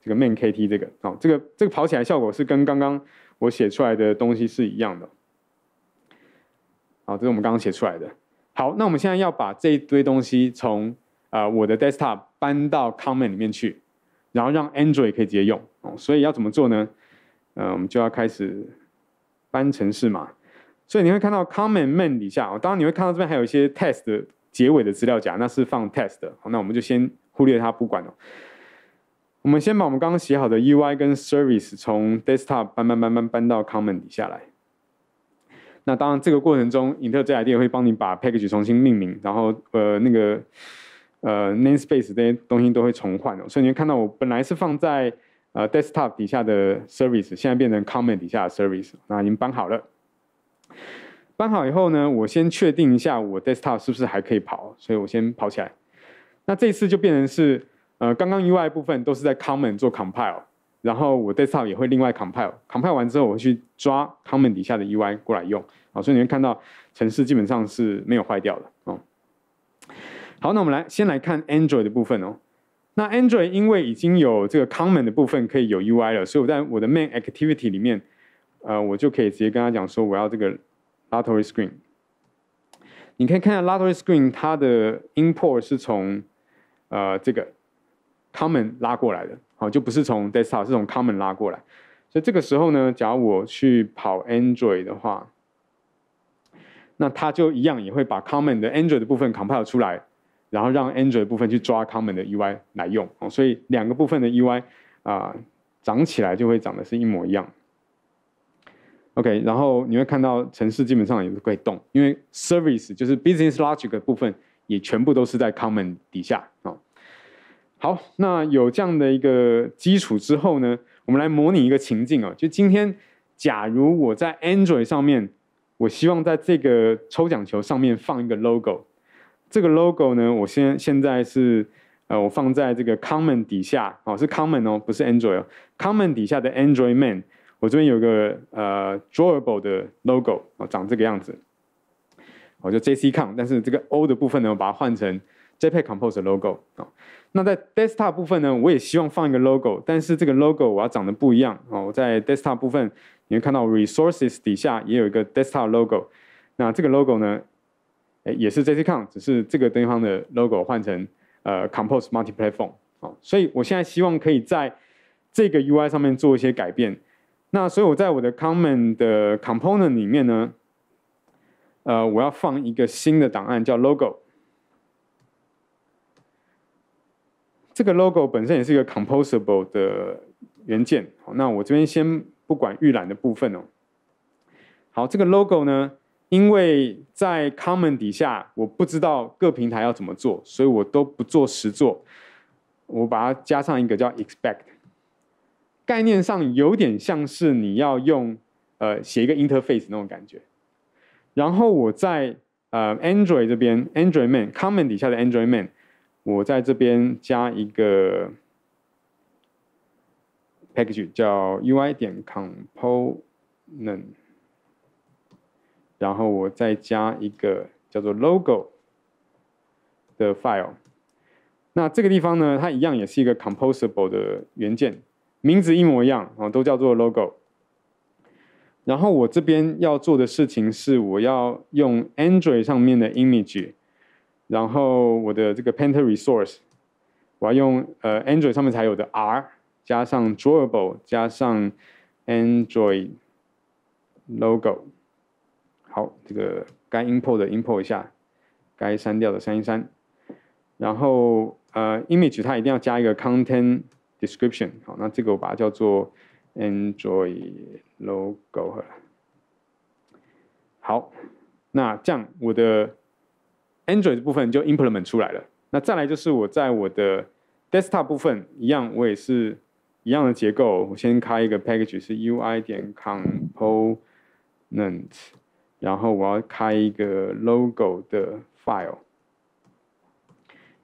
这个 main kt 这个，好，这个这个跑起来效果是跟刚刚我写出来的东西是一样的。好，这是我们刚刚写出来的。好，那我们现在要把这一堆东西从啊我的 desktop 搬到 common 里面去，然后让 Android 可以直接用哦。所以要怎么做呢？呃，我们就要开始搬程式嘛。所以你会看到 common Main 底下哦，当然你会看到这边还有一些 test 的结尾的资料夹，那是放 test 的。那我们就先忽略它不管哦。我们先把我们刚刚写好的 UI 跟 service 从 desktop 搬搬搬搬搬到 common 底下来。那当然，这个过程中英特 t e 店 i d e a 会帮你把 package 重新命名，然后呃那个呃 namespace 这些东西都会重换，所以你看到我本来是放在呃 desktop 底下的 service，现在变成 common 底下的 service，那已经搬好了。搬好以后呢，我先确定一下我 desktop 是不是还可以跑，所以我先跑起来。那这一次就变成是呃刚刚意外部分都是在 common 做 compile。然后我 desktop 也会另外 compile，compile 完之后我会去抓 common 底下的 UI 过来用，啊，所以你会看到程式基本上是没有坏掉的，哦。好，那我们来先来看 Android 的部分哦。那 Android 因为已经有这个 common 的部分可以有 UI 了，所以我在我的 main activity 里面，呃，我就可以直接跟他讲说我要这个 l o t t e r y screen。你可以看下 l o t t e r y screen 它的 import 是从呃这个 common 拉过来的。好，就不是从 desktop，是从 common 拉过来。所以这个时候呢，假如我去跑 Android 的话，那它就一样也会把 common 的 Android 部分 compile 出来，然后让 Android 部分去抓 common 的 UI 来用。哦，所以两个部分的 UI 啊，长起来就会长得是一模一样。OK，然后你会看到城市基本上也是会动，因为 service 就是 business logic 部分，也全部都是在 common 底下啊。好，那有这样的一个基础之后呢，我们来模拟一个情境哦。就今天，假如我在 Android 上面，我希望在这个抽奖球上面放一个 logo。这个 logo 呢，我先现在是呃，我放在这个 Common 底下哦，是 Common 哦，不是 Android 哦。Common 底下的 Android m a n 我这边有个呃 Drawable 的 logo，啊，长这个样子。我就 J C c o 但是这个 O 的部分呢，我把它换成 JPEG c o m p o s e 的 e logo，啊。那在 desktop 部分呢，我也希望放一个 logo，但是这个 logo 我要长得不一样啊。我在 desktop 部分，你会看到 resources 底下也有一个 desktop logo，那这个 logo 呢，哎，也是 j z c o n 只是这个地方的 logo 换成呃 compose multi platform 哦。所以我现在希望可以在这个 UI 上面做一些改变。那所以我在我的 c o m m e n t 的 component 里面呢，呃，我要放一个新的档案叫 logo。这个 logo 本身也是一个 composable 的元件。好，那我这边先不管预览的部分哦。好，这个 logo 呢，因为在 common 底下，我不知道各平台要怎么做，所以我都不做实做。我把它加上一个叫 expect，概念上有点像是你要用呃写一个 interface 那种感觉。然后我在呃 Android 这边，Android man common 底下的 Android man。我在这边加一个 package 叫 UI 点 Component，然后我再加一个叫做 Logo 的 file。那这个地方呢，它一样也是一个 composable 的元件，名字一模一样哦，都叫做 Logo。然后我这边要做的事情是，我要用 Android 上面的 image。然后我的这个 painter resource，我要用呃 Android 上面才有的 R 加上 Drawable 加上 Android logo，好，这个该 import 的 import 一下，该删掉的删一删。然后呃 image 它一定要加一个 content description，好，那这个我把它叫做 Android logo 好好，那这样我的。Android 部分就 implement 出来了。那再来就是我在我的 Desktop 部分一样，我也是一样的结构。我先开一个 page 是 UI 点 Component，然后我要开一个 Logo 的 file，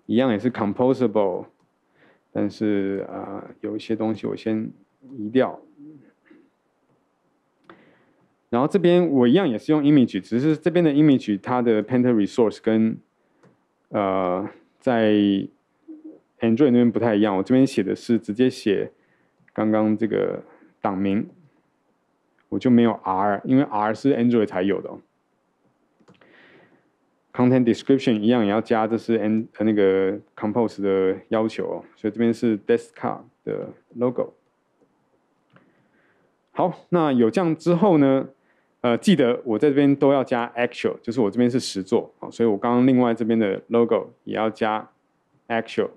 一样也是 composable，但是啊有一些东西我先移掉。然后这边我一样也是用 image，只是这边的 image 它的 painter resource 跟呃在 Android 那边不太一样，我这边写的是直接写刚刚这个档名，我就没有 R，因为 R 是 Android 才有的。content description 一样也要加，这是 n d 那个 Compose 的要求，所以这边是 Deskcar 的 logo。好，那有这样之后呢？呃，记得我在这边都要加 actual，就是我这边是实作啊，所以我刚刚另外这边的 logo 也要加 actual。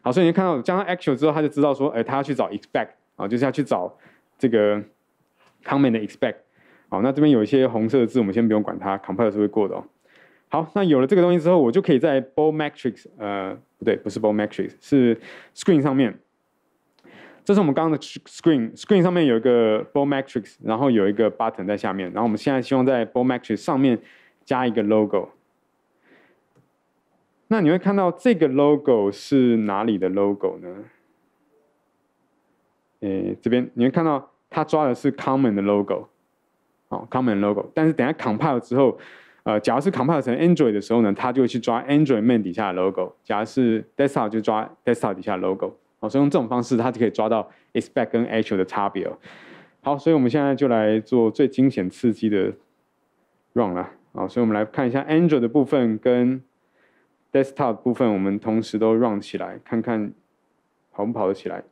好，所以你看到加上 actual 之后，他就知道说，哎，他要去找 expect 啊，就是要去找这个 c o m m e n t 的 expect。好，那这边有一些红色的字，我们先不用管它，compile 是会过的哦。好，那有了这个东西之后，我就可以在 ball matrix，呃，不对，不是 ball matrix，是 screen 上面。这是我们刚刚的 screen screen 上面有一个 ball matrix，然后有一个 button 在下面，然后我们现在希望在 ball matrix 上面加一个 logo。那你会看到这个 logo 是哪里的 logo 呢？诶，这边你会看到它抓的是 common 的 logo，好 common logo，但是等下 compile 之后，呃，假如是 compile 成 Android 的时候呢，它就会去抓 Android main 底下的 logo；假如是 desktop 就抓 desktop 底下 logo。好，所以用这种方式，它就可以抓到 expect 跟 actual 的差别。哦。好，所以我们现在就来做最惊险刺激的 run 了。好，所以我们来看一下 Android 的部分跟 Desktop 部分，我们同时都 run 起来，看看跑不跑得起来。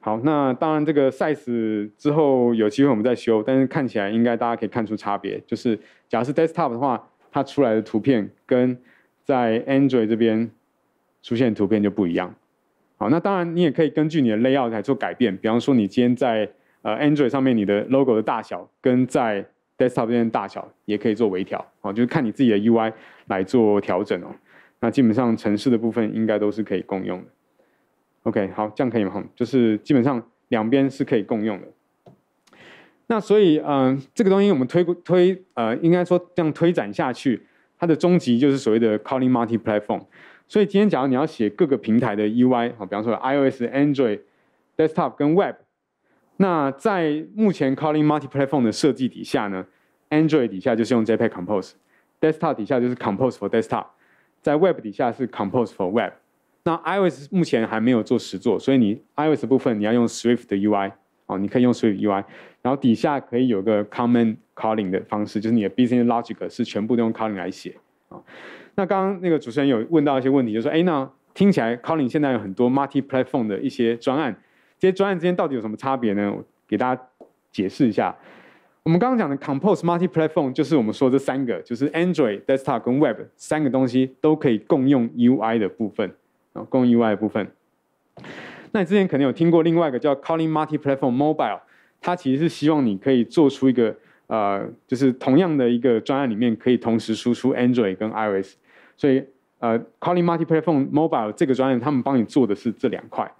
好，那当然这个 size 之后有机会我们再修，但是看起来应该大家可以看出差别，就是假如是 Desktop 的话，它出来的图片跟在 Android 这边。出现图片就不一样，好，那当然你也可以根据你的 layout 来做改变，比方说你今天在呃 Android 上面你的 logo 的大小跟在 desktop 这的大小也可以做微调，哦，就是看你自己的 UI 来做调整哦。那基本上城市的部分应该都是可以共用的。OK，好，这样可以吗？就是基本上两边是可以共用的。那所以，嗯，这个东西我们推推，呃，应该说这样推展下去，它的终极就是所谓的 calling multi platform。所以今天，假如你要写各个平台的 UI，好，比方说 iOS、Android、Desktop 跟 Web，那在目前 Calling Multi-Platform 的设计底下呢，Android 底下就是用 j p e c Compose，Desktop 底下就是 Compose for Desktop，在 Web 底下是 Compose for Web，那 iOS 目前还没有做实作，所以你 iOS 部分你要用 Swift 的 UI，哦，你可以用 Swift UI，然后底下可以有个 Common Calling 的方式，就是你的 Business Logic 是全部都用 Calling 来写，啊。那刚刚那个主持人有问到一些问题，就说：“哎，那听起来 Colin 现在有很多 multi-platform 的一些专案，这些专案之间到底有什么差别呢？”给大家解释一下，我们刚刚讲的 compose multi-platform 就是我们说这三个，就是 Android、Desktop 跟 Web 三个东西都可以共用 UI 的部分，啊，共用 UI 的部分。那你之前可能有听过另外一个叫 Colin multi-platform mobile，它其实是希望你可以做出一个呃，就是同样的一个专案里面可以同时输出 Android 跟 iOS。所以，呃 c a l l i n g multi platform mobile 这个专业，他们帮你做的是这两块。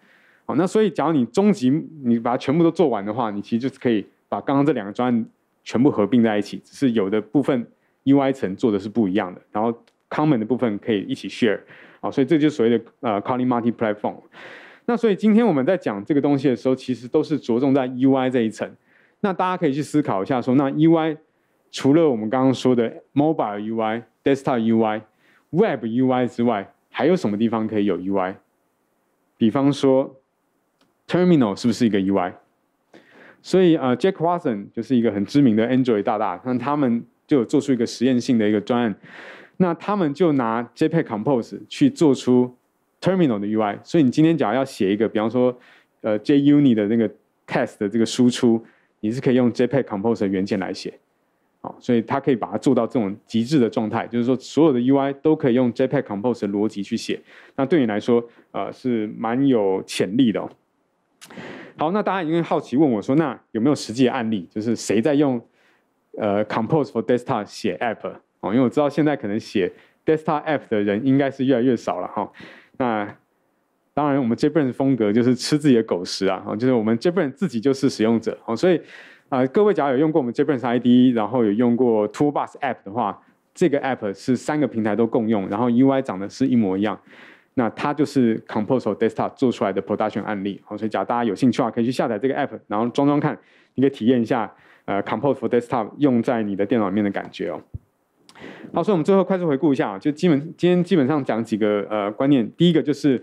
好，那所以，假如你终极你把它全部都做完的话，你其实是可以把刚刚这两个专业全部合并在一起，只是有的部分 UI 层做的是不一样的，然后 common 的部分可以一起 share。好，所以这就所谓的呃 c a l l i n g multi platform。那所以今天我们在讲这个东西的时候，其实都是着重在 UI 这一层。那大家可以去思考一下，说那 UI 除了我们刚刚说的 mobile UI、desktop UI。Web UI 之外，还有什么地方可以有 UI？比方说，Terminal 是不是一个 UI？所以，呃，Jack Watson 就是一个很知名的 Android 大大，那他们就做出一个实验性的一个专案。那他们就拿 j p e g Compose 去做出 Terminal 的 UI。所以，你今天假如要写一个，比方说，呃，JUni 的那个 Test 的这个输出，你是可以用 j p e g Compose 的元件来写。所以它可以把它做到这种极致的状态，就是说所有的 UI 都可以用 j p e g Compose 的逻辑去写。那对你来说，呃，是蛮有潜力的。哦。好，那大家因为好奇问我说，那有没有实际案例？就是谁在用呃 Compose for Desktop 写 App？哦，因为我知道现在可能写 Desktop App 的人应该是越来越少了哈。那当然，我们 j e t b r a n 的风格就是吃自己的狗食啊，哦，就是我们 j e t b r a n 自己就是使用者哦，所以。啊，各位，假如有用过我们 JetBrains ID，然后有用过 Tool Bus App 的话，这个 App 是三个平台都共用，然后 UI 长得是一模一样。那它就是 Compose r Desktop 做出来的 Production 案例。好，所以假如大家有兴趣的话，可以去下载这个 App，然后装装看，你可以体验一下呃 Compose for Desktop 用在你的电脑里面的感觉哦。好，所以我们最后快速回顾一下，就基本今天基本上讲几个呃观念。第一个就是，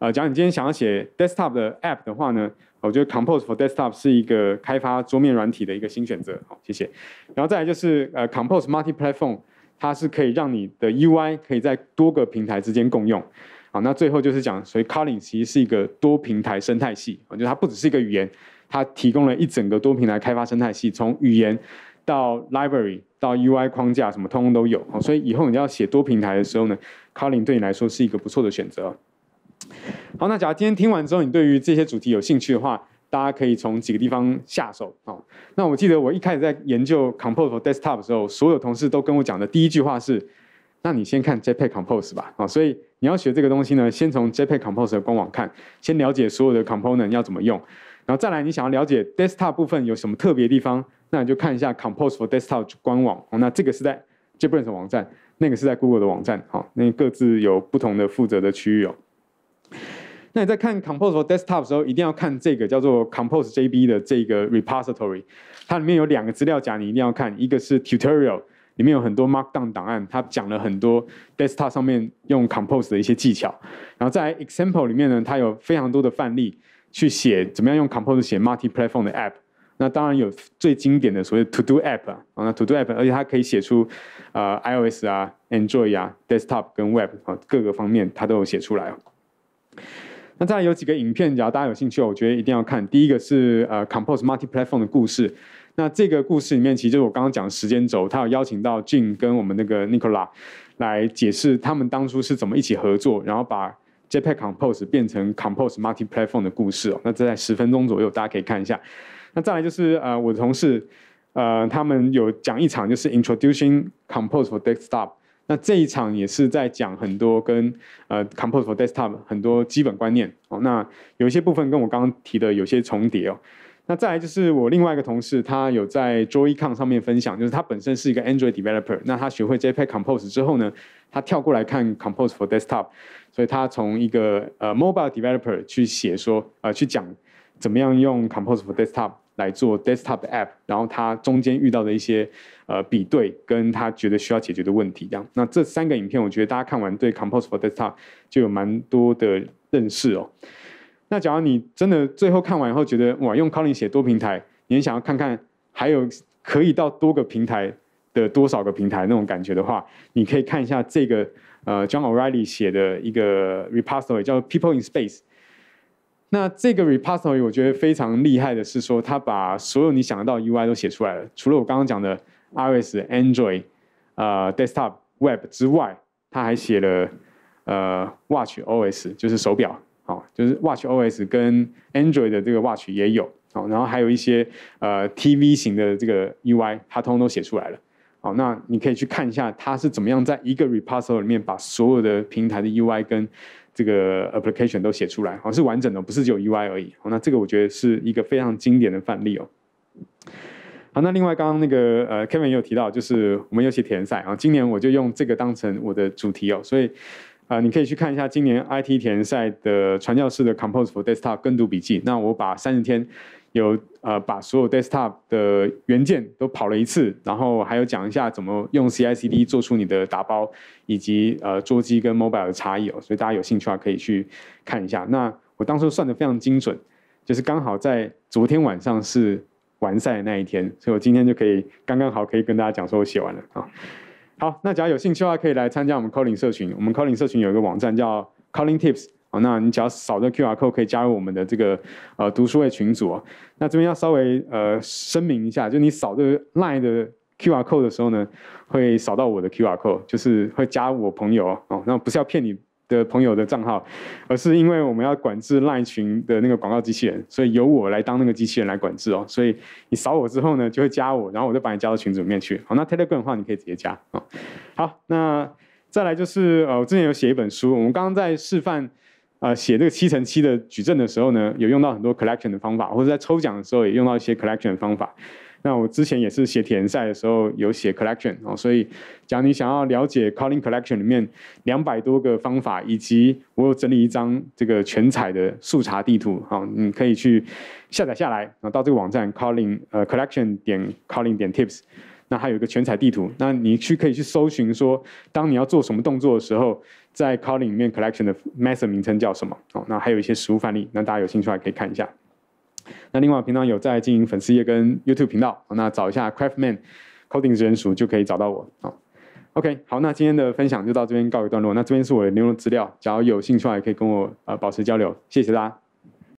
呃，假如你今天想要写 Desktop 的 App 的话呢？我觉得 Compose for Desktop 是一个开发桌面软体的一个新选择。好，谢谢。然后再来就是呃，Compose Multiplatform，它是可以让你的 UI 可以在多个平台之间共用。好，那最后就是讲，所以 c o l i n 其实是一个多平台生态系。我觉得它不只是一个语言，它提供了一整个多平台开发生态系，从语言到 Library 到 UI 框架什么通通都有。好，所以以后你要写多平台的时候呢 c o l i n 对你来说是一个不错的选择。好，那假如今天听完之后，你对于这些主题有兴趣的话，大家可以从几个地方下手。好，那我记得我一开始在研究 Compose for Desktop 的时候，所有同事都跟我讲的第一句话是：那你先看 j p e c Compose 吧。啊，所以你要学这个东西呢，先从 j p e c Compose 的官网看，先了解所有的 Component 要怎么用，然后再来你想要了解 Desktop 部分有什么特别地方，那你就看一下 Compose for Desktop 官网。那这个是在 j e p b r a i n s 网站，那个是在 Google 的网站。好，那各自有不同的负责的区域哦。那你在看 Compose 或 Desktop 的时候，一定要看这个叫做 Compose JB 的这个 repository，它里面有两个资料夹，你一定要看。一个是 Tutorial，里面有很多 Markdown 档案，它讲了很多 Desktop 上面用 Compose 的一些技巧。然后在 Example 里面呢，它有非常多的范例，去写怎么样用 Compose 写 Multi-platform 的 App。那当然有最经典的所谓 To Do App 啊，那 To Do App，而且它可以写出啊 iOS 啊、Android 啊、Desktop 跟 Web 啊各个方面，它都有写出来。那再有几个影片，只要大家有兴趣，我觉得一定要看。第一个是呃，Compose Multi Platform 的故事。那这个故事里面，其实我刚刚讲时间轴，它有邀请到 Jim 跟我们那个 Nicola 来解释他们当初是怎么一起合作，然后把 JPEG Compose 变成 Compose Multi Platform 的故事哦。那在十分钟左右，大家可以看一下。那再来就是呃，我的同事呃，他们有讲一场就是 Introducing Compose for Desktop。那这一场也是在讲很多跟呃 Compose for Desktop 很多基本观念哦。那有一些部分跟我刚刚提的有些重叠哦。那再来就是我另外一个同事，他有在 j o y c o n 上面分享，就是他本身是一个 Android Developer，那他学会 j p e g Compose 之后呢，他跳过来看 Compose for Desktop，所以他从一个呃 Mobile Developer 去写说呃去讲怎么样用 Compose for Desktop。来做 desktop app，然后它中间遇到的一些呃比对，跟他觉得需要解决的问题，这样。那这三个影片，我觉得大家看完对 Compose for Desktop 就有蛮多的认识哦。那假如你真的最后看完以后，觉得哇，用 Colin 写多平台，你也想要看看还有可以到多个平台的多少个平台那种感觉的话，你可以看一下这个呃 John O'Reilly 写的一个 r e p o s i t o r y 叫 People in Space。那这个 repository 我觉得非常厉害的是说，它把所有你想得到 UI 都写出来了。除了我刚刚讲的 iOS、Android、啊 desktop、web 之外，它还写了呃 watch OS，就是手表，好，就是 watch OS 跟 Android 的这个 watch 也有，好，然后还有一些呃 TV 型的这个 UI，它通通都写出来了。好，那你可以去看一下它是怎么样在一个 repository 里面把所有的平台的 UI 跟这个 application 都写出来，哦，是完整的，不是只有 UI 而已。哦，那这个我觉得是一个非常经典的范例哦。好，那另外刚刚那个呃，Kevin 也有提到，就是我们有写填赛啊。今年我就用这个当成我的主题哦，所以啊，你可以去看一下今年 IT 田赛的传教士的 compose for desktop 跟读笔记。那我把三十天有。呃，把所有 desktop 的原件都跑了一次，然后还有讲一下怎么用 C I C D 做出你的打包，以及呃，桌机跟 mobile 的差异哦。所以大家有兴趣的话，可以去看一下。那我当初算的非常精准，就是刚好在昨天晚上是完赛的那一天，所以我今天就可以刚刚好可以跟大家讲，说我写完了啊。好，那假如有兴趣的话，可以来参加我们 c o l l i n 社群。我们 c o l l i n 社群有一个网站叫 c o l l i n Tips。那你只要扫这个 QR code 可以加入我们的这个呃读书会群组哦，那这边要稍微呃声明一下，就你扫这个 Line 的 QR code 的时候呢，会扫到我的 QR code，就是会加我朋友哦。那不是要骗你的朋友的账号，而是因为我们要管制 Line 群的那个广告机器人，所以由我来当那个机器人来管制哦。所以你扫我之后呢，就会加我，然后我就把你加到群组里面去。好，那 Telegram 的话你可以直接加啊。好，那再来就是呃我之前有写一本书，我们刚刚在示范。呃，写这个七乘七的矩阵的时候呢，有用到很多 collection 的方法，或者在抽奖的时候也用到一些 collection 方法。那我之前也是写田赛的时候有写 collection，哦，所以，讲你想要了解 c a l l i n g collection 里面两百多个方法，以及我有整理一张这个全彩的速查地图，哈，你可以去下载下来，然后到这个网站 c a l l i n 呃，collection 点 c a l l i n g 点 tips，那它有一个全彩地图，那你去可以去搜寻说，当你要做什么动作的时候。在 c o l l i n 里面 Collection 的 method 名称叫什么？哦，那还有一些实物范例，那大家有兴趣话可以看一下。那另外，平常有在经营粉丝页跟 YouTube 频道，那找一下 Craftman c o d i n 资源署就可以找到我。啊。o k 好，那今天的分享就到这边告一段落。那这边是我的联络资料，只要有兴趣的话也可以跟我呃保持交流。谢谢大家。